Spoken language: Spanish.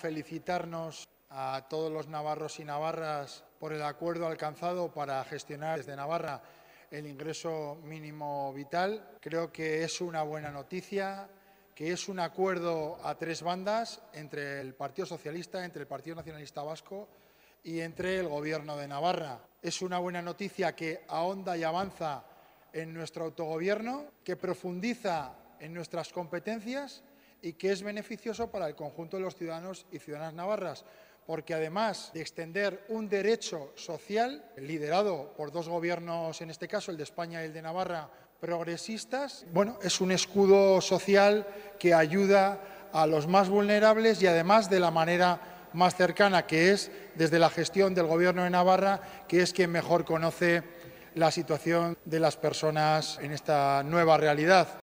felicitarnos a todos los navarros y navarras por el acuerdo alcanzado para gestionar desde Navarra el ingreso mínimo vital. Creo que es una buena noticia, que es un acuerdo a tres bandas entre el Partido Socialista, entre el Partido Nacionalista Vasco y entre el Gobierno de Navarra. Es una buena noticia que ahonda y avanza en nuestro autogobierno, que profundiza en nuestras competencias y que es beneficioso para el conjunto de los ciudadanos y ciudadanas navarras, porque además de extender un derecho social liderado por dos gobiernos, en este caso el de España y el de Navarra, progresistas, bueno, es un escudo social que ayuda a los más vulnerables y además de la manera más cercana, que es desde la gestión del Gobierno de Navarra, que es quien mejor conoce la situación de las personas en esta nueva realidad.